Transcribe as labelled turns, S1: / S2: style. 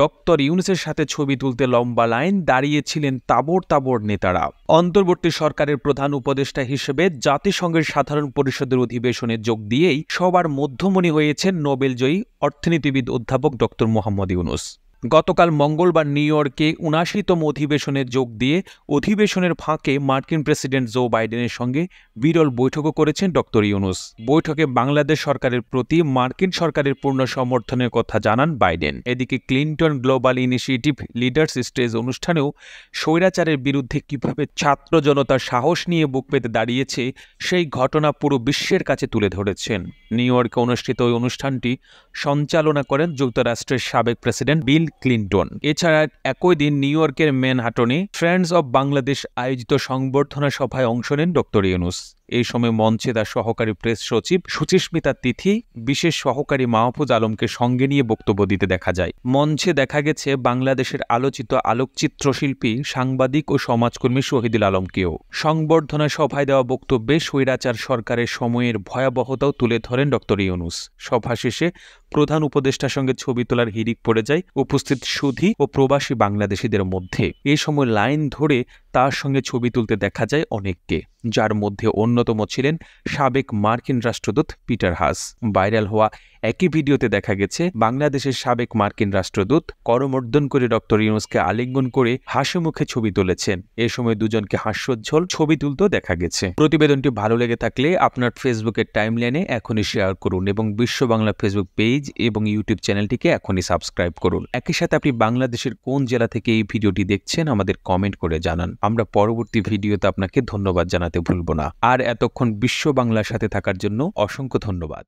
S1: doctor ইউনিসের সাথে ছবি তুলতে লম্বা লাইন দাঁড়িয়েছিলেন তাবড় তাবড় নেতারা অন্তর্বর্তী সরকারের প্রধান উপদেষ্টা হিসেবে জাতিসংঘের সাধারণ পরিষদের অধিবেশনে যোগ দিয়েই সবার মধ্যমণি হয়েছেন নোবেলজয়ী অর্থনীতিবিদ অধ্যাপক ডক্টর মোহাম্মদ ইউনুস গতকাল মঙ্গলবার নিউ ইয়র্কে উনাশিতম অধিবেশনে যোগ দিয়ে অধিবেশনের ফাঁকে মার্কিন প্রেসিডেন্ট জো বাইডেনের সঙ্গে বিরল বৈঠকও করেছেন ডক্টর ইউনুস বৈঠকে বাংলাদেশ সরকারের প্রতি মার্কিন সরকারের পূর্ণ সমর্থনের কথা জানান বাইডেন এদিকে Clinton Global Initiative leaders stage অনুষ্ঠানেও স্বৈরাচারের বিরুদ্ধে কিভাবে ছাত্র জনতার সাহস নিয়ে বুক পেতে দাঁড়িয়েছে সেই ঘটনা পুরো বিশ্বের কাছে তুলে ধরেছেন নিউ ইয়র্কে অনুষ্ঠিত ওই অনুষ্ঠানটি সঞ্চালনা করেন যুক্তরাষ্ট্রের সাবেক প্রেসিডেন্ট বিল ক্লিন্টন এছাড়া একই দিন নিউ ইয়র্কের ম্যানহাটনে ফ্রেন্ডস অব বাংলাদেশ আয়োজিত সংবর্ধনা সভায় অংশ নেন ডক্টর ইউনুস এই সময় মঞ্চে তার সহকারী প্রেস সচিব সুচিস্মিতা তিথি বিশেষ সহকারী মাহফুজ আলমকে সঙ্গে নিয়ে বক্তব্য দিতে দেখা যায় মঞ্চে দেখা গেছে বাংলাদেশের আলোচিত আলোকচিত্র শিল্পী সাংবাদিক ও সমাজকর্মী শহীদুল আলমকেও সংবর্ধনা সভায় দেওয়া বক্তব্যে স্বৈরাচার সরকারের সময়ের ভয়াবহতাও তুলে ধরেন ড ইউনুস সভা শেষে প্রধান উপদেষ্টার সঙ্গে ছবি তোলার হিরিক পড়ে যায় উপস্থিত সুধী ও প্রবাসী বাংলাদেশিদের মধ্যে এ সময় লাইন ধরে তার সঙ্গে ছবি তুলতে দেখা যায় অনেককে যার মধ্যে অন্যতম ছিলেন সাবেক মার্কিন রাষ্ট্রদূত পিটার হাস ভাইরাল হওয়া একই ভিডিওতে দেখা গেছে বাংলাদেশের সাবেক মার্কিন রাষ্ট্রদূত করমর্দন করে ডক্টর ইউনুসকে আলিঙ্গন করে হাসি মুখে ছবি তুলেছেন এ সময় দুজনকে হাস্যোজ্জ্বল ছবি তুলতেও দেখা গেছে প্রতিবেদনটি ভালো লেগে থাকলে আপনার ফেসবুকের টাইমলাইনে এখনই শেয়ার করুন এবং বিশ্ব বাংলা ফেসবুক পেজ এবং ইউটিউব চ্যানেলটিকে এখনই সাবস্ক্রাইব করুন একই সাথে আপনি বাংলাদেশের কোন জেলা থেকে এই ভিডিওটি দেখছেন আমাদের কমেন্ট করে জানান আমরা পরবর্তী ভিডিওতে আপনাকে ধন্যবাদ জানাতে ভুলব না আর এতক্ষণ বিশ্ব বাংলার সাথে থাকার জন্য অসংখ্য ধন্যবাদ